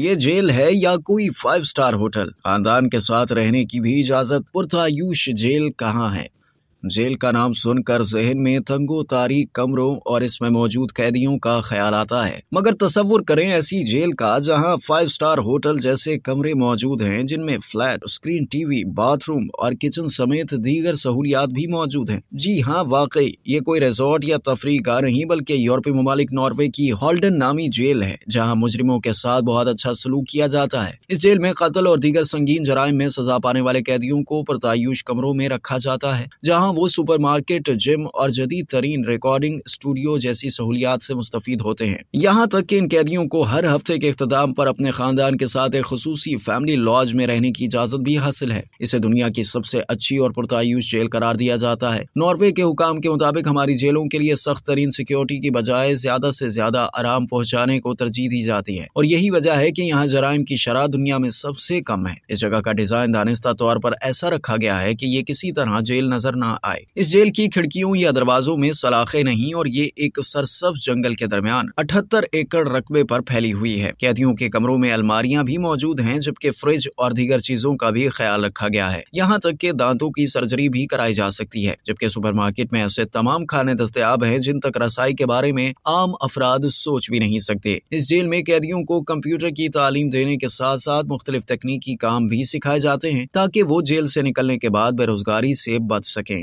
ये जेल है या कोई फाइव स्टार होटल खानदान के साथ रहने की भी इजाजत पुरथायुष जेल कहाँ है जेल का नाम सुनकर जहन में तंगो तारी कमरों और इसमें मौजूद कैदियों का ख्याल आता है मगर तस्वुर करें ऐसी जेल का जहां फाइव स्टार होटल जैसे कमरे मौजूद हैं जिनमें फ्लैट स्क्रीन टीवी बाथरूम और किचन समेत दीगर सहूलियात भी मौजूद हैं जी हाँ वाकई ये कोई रिजॉर्ट या तफरी का नहीं बल्कि यूरोपीय ममालिक नॉर्वे की हॉल्डन नामी जेल है जहाँ मुजरिमों के साथ बहुत अच्छा सलूक किया जाता है इस जेल में कतल और दीगर संगीन जराय में सजा पाने वाले कैदियों को प्रतायुष कमरों में रखा जाता है जहाँ जहां वो सुपरमार्केट जिम और जदीद तरीन रिकॉर्डिंग स्टूडियो जैसी सहूलियात से मुस्तफ़ होते हैं यहाँ तक कि इन कैदियों को हर हफ्ते के अख्ताम पर अपने ख़ानदान के साथ एक खसूसी फैमिली लॉज में रहने की इजाज़त भी हासिल है इसे दुनिया की सबसे अच्छी और पुरतायूश जेल करार दिया जाता है नॉर्वे के हुकाम के मुताबिक हमारी जेलों के लिए सख्त तरीन सिक्योरिटी की बजाय ज्यादा से ज्यादा आराम पहुंचाने को तरजीह दी जाती है और यही वजह है कि यहाँ जराइम की शराब दुनिया में सबसे कम है इस जगह का डिजाइन दानिस्ता तौर पर ऐसा रखा गया है कि ये किसी तरह जेल नजर न आए इस जेल की खिड़कियों या दरवाजों में सलाखे नहीं और ये एक सरसब्ज जंगल के दरमियान अठहत्तर एकड़ रकबे पर फैली हुई है कैदियों के कमरों में अलमारियां भी मौजूद हैं जबकि फ्रिज और दीगर चीजों का भी ख्याल रखा गया है यहाँ तक के दांतों की सर्जरी भी कराई जा सकती है जबकि मार्केट में ऐसे तमाम खाने दस्तियाब हैं जिन तक रसाई के बारे में आम अफराद सोच भी नहीं सकते इस जेल में कैदियों को कंप्यूटर की तालीम देने के साथ साथ मुख्तलिफ तकनीकी काम भी सिखाए जाते हैं ताकि वो जेल से निकलने के बाद बेरोजगारी से बच सकें